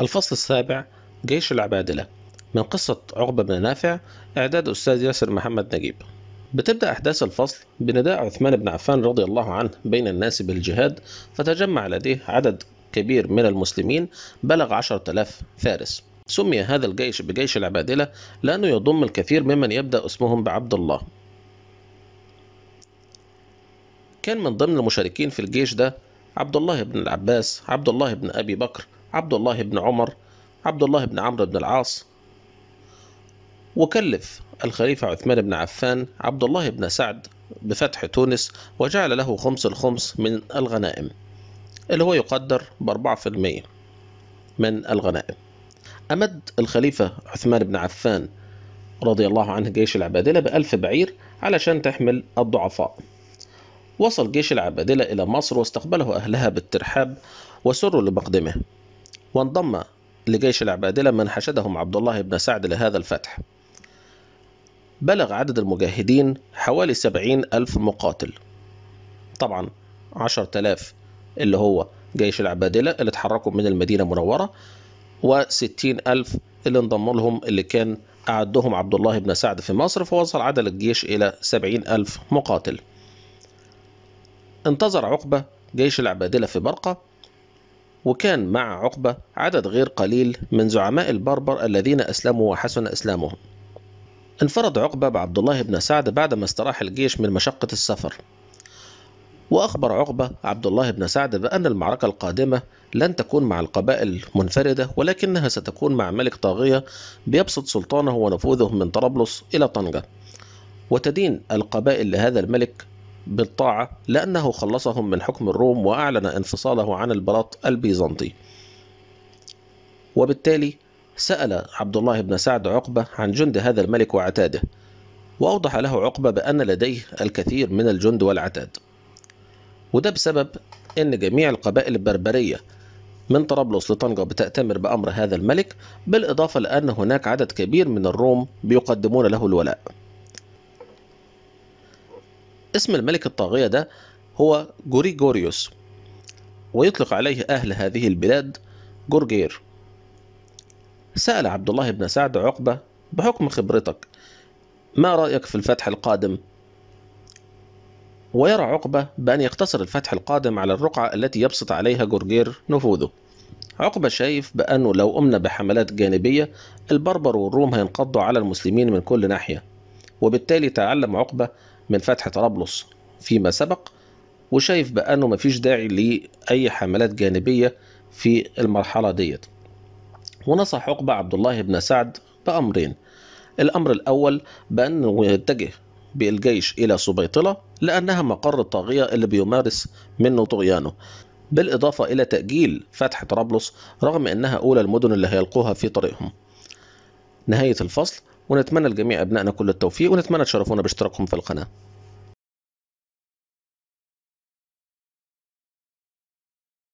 الفصل السابع جيش العبادلة من قصة عقبة بن نافع إعداد أستاذ ياسر محمد نجيب بتبدأ أحداث الفصل بنداء عثمان بن عفان رضي الله عنه بين الناس بالجهاد فتجمع لديه عدد كبير من المسلمين بلغ عشرة آلاف فارس سمي هذا الجيش بجيش العبادلة لأنه يضم الكثير ممن يبدأ اسمهم بعبد الله كان من ضمن المشاركين في الجيش ده عبد الله بن العباس عبد الله بن أبي بكر عبد الله بن عمر عبد الله بن عمرو بن العاص وكلف الخليفة عثمان بن عفان عبد الله بن سعد بفتح تونس وجعل له خمس الخمس من الغنائم اللي هو يقدر بأربعة في المية من الغنائم أمد الخليفة عثمان بن عفان رضي الله عنه جيش العبادلة بألف بعير علشان تحمل الضعفاء وصل جيش العبادلة إلى مصر واستقبله أهلها بالترحاب وسروا لمقدمه وانضم لجيش العبادلة من حشدهم عبد الله بن سعد لهذا الفتح بلغ عدد المجاهدين حوالي سبعين ألف مقاتل طبعا عشر تلاف اللي هو جيش العبادلة اللي اتحركوا من المدينة المنورة وستين ألف اللي انضموا لهم اللي كان أعدهم عبد الله بن سعد في مصر فوصل عدد الجيش إلى سبعين ألف مقاتل انتظر عقبة جيش العبادلة في برقة وكان مع عقبة عدد غير قليل من زعماء البربر الذين أسلموا وحسن إسلامهم انفرد عقبة بعبد الله بن سعد بعدما استراح الجيش من مشقة السفر وأخبر عقبة عبد الله بن سعد بأن المعركة القادمة لن تكون مع القبائل منفردة ولكنها ستكون مع ملك طاغية بيبسط سلطانه ونفوذه من طرابلس إلى طنجة وتدين القبائل لهذا الملك بالطاعة لأنه خلصهم من حكم الروم وأعلن انفصاله عن البلاط البيزنطي وبالتالي سأل عبد الله بن سعد عقبة عن جند هذا الملك وعتاده وأوضح له عقبة بأن لديه الكثير من الجند والعتاد وده بسبب أن جميع القبائل البربرية من طرابلس لطنجة بتأتمر بأمر هذا الملك بالإضافة لأن هناك عدد كبير من الروم بيقدمون له الولاء اسم الملك الطاغية ده هو جوريجوريوس ويطلق عليه أهل هذه البلاد جورجير سأل عبد الله بن سعد عقبة بحكم خبرتك ما رأيك في الفتح القادم؟ ويرى عقبة بأن يقتصر الفتح القادم على الرقعة التي يبسط عليها جورجير نفوذه عقبة شايف بأنه لو قمنا بحملات جانبية البربر والروم هينقضوا على المسلمين من كل ناحية وبالتالي تعلم عقبة من فتح طرابلس فيما سبق وشايف بأنه مفيش داعي لاي حملات جانبيه في المرحله ديت ونصح عقبه عبد الله بن سعد بامرين الامر الاول بانه يتجه بالجيش الى سبيطله لانها مقر الطاغيه اللي بيمارس منه طغيانه بالاضافه الى تاجيل فتح طرابلس رغم انها اولى المدن اللي هيلقوها في طريقهم نهايه الفصل ونتمنى لجميع أبنائنا كل التوفيق ونتمنى تشرفونا باشتراككم في القناة